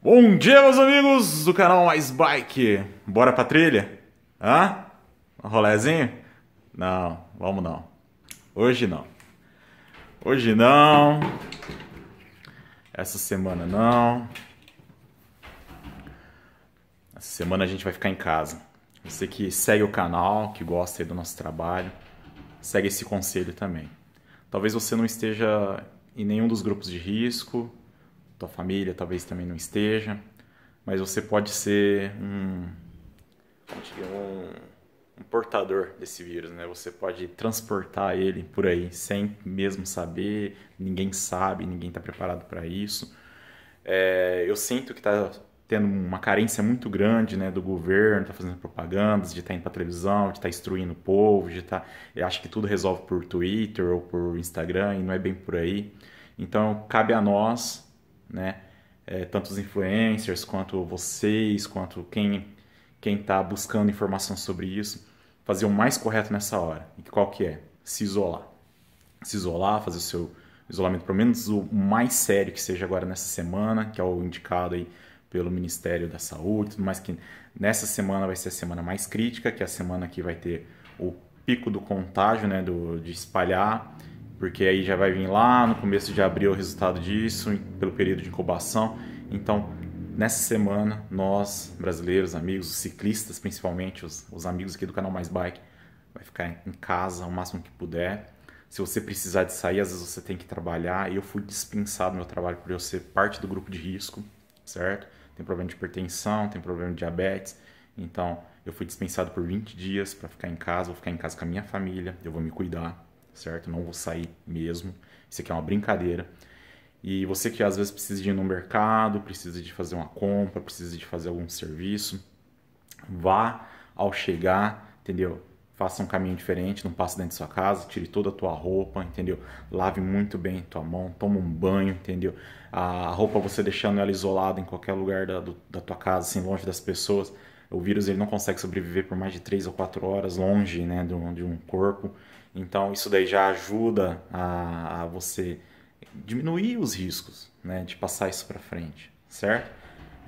Bom dia, meus amigos do canal Mais Bike. Bora pra trilha? Hã? Um Não, vamos não. Hoje não. Hoje não. Essa semana não. Essa semana a gente vai ficar em casa. Você que segue o canal, que gosta do nosso trabalho, segue esse conselho também talvez você não esteja em nenhum dos grupos de risco, tua família talvez também não esteja, mas você pode ser um, um, um portador desse vírus, né? Você pode transportar ele por aí sem mesmo saber, ninguém sabe, ninguém está preparado para isso. É, eu sinto que está tendo uma carência muito grande né, do governo, tá fazendo propagandas, de estar tá indo para televisão, de estar tá instruindo o povo, de estar. Tá, acho que tudo resolve por Twitter ou por Instagram e não é bem por aí. Então cabe a nós, né, é, tanto os influencers quanto vocês, quanto quem quem está buscando informação sobre isso, fazer o mais correto nessa hora. E qual que é? Se isolar. Se isolar, fazer o seu isolamento, pelo menos o mais sério que seja agora nessa semana, que é o indicado aí pelo Ministério da Saúde, tudo mais que nessa semana vai ser a semana mais crítica, que é a semana que vai ter o pico do contágio, né, do, de espalhar, porque aí já vai vir lá no começo de abril o resultado disso, pelo período de incubação. Então, nessa semana, nós, brasileiros, amigos, ciclistas principalmente, os, os amigos aqui do canal Mais Bike, vai ficar em casa o máximo que puder. Se você precisar de sair, às vezes você tem que trabalhar. E eu fui dispensado do meu trabalho por eu ser parte do grupo de risco certo? Tem problema de hipertensão, tem problema de diabetes. Então, eu fui dispensado por 20 dias para ficar em casa, vou ficar em casa com a minha família, eu vou me cuidar, certo? Não vou sair mesmo. Isso aqui é uma brincadeira. E você que às vezes precisa de ir no mercado, precisa de fazer uma compra, precisa de fazer algum serviço, vá ao chegar, entendeu? faça um caminho diferente, não passe dentro de sua casa, tire toda a tua roupa, entendeu? Lave muito bem tua mão, toma um banho, entendeu? A roupa você deixando ela isolada em qualquer lugar da, do, da tua casa, assim, longe das pessoas, o vírus ele não consegue sobreviver por mais de 3 ou 4 horas longe né, de, um, de um corpo. Então isso daí já ajuda a, a você diminuir os riscos né, de passar isso para frente, certo?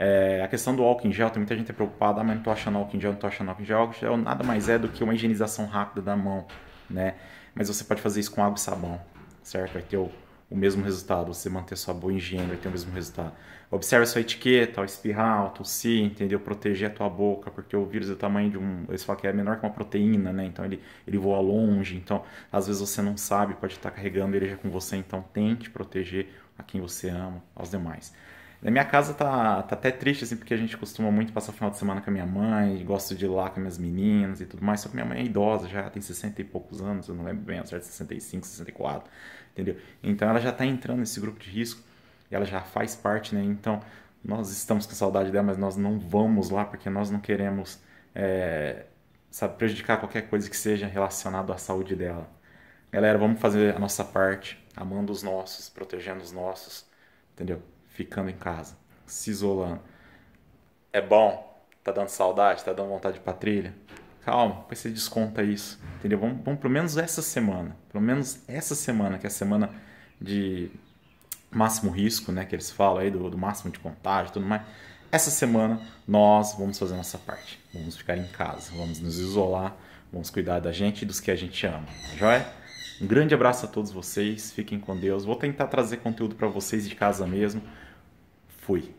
É, a questão do álcool em gel, tem muita gente preocupada, ah, mas não estou achando álcool em gel, não estou achando álcool em gel. Álcool em gel nada mais é do que uma higienização rápida da mão, né? Mas você pode fazer isso com água e sabão, certo? Vai ter o, o mesmo resultado, você manter sua boa higiene vai ter o mesmo resultado. Observe sua etiqueta, ao espirrar, ao tossir, entendeu? Proteger a tua boca, porque o vírus é o tamanho de um... Eles falam que é menor que uma proteína, né? Então ele, ele voa longe, então às vezes você não sabe, pode estar carregando ele já com você, então tente proteger a quem você ama, aos demais. Na minha casa tá, tá até triste, assim, porque a gente costuma muito passar o final de semana com a minha mãe, gosto de ir lá com minhas meninas e tudo mais, só que minha mãe é idosa, já tem 60 e poucos anos, eu não lembro bem, certo? 65, 64, entendeu? Então ela já tá entrando nesse grupo de risco, ela já faz parte, né? Então nós estamos com saudade dela, mas nós não vamos lá porque nós não queremos é, sabe, prejudicar qualquer coisa que seja relacionado à saúde dela. Galera, vamos fazer a nossa parte, amando os nossos, protegendo os nossos, entendeu? ficando em casa, se isolando. É bom? Tá dando saudade? Tá dando vontade pra trilha? Calma, depois você desconta isso. Entendeu? Vamos, vamos pelo menos essa semana. Pelo menos essa semana, que é a semana de máximo risco, né? Que eles falam aí, do, do máximo de contágio e tudo mais. Essa semana nós vamos fazer nossa parte. Vamos ficar em casa, vamos nos isolar, vamos cuidar da gente e dos que a gente ama. Tá joia? Um grande abraço a todos vocês, fiquem com Deus. Vou tentar trazer conteúdo para vocês de casa mesmo. Fui.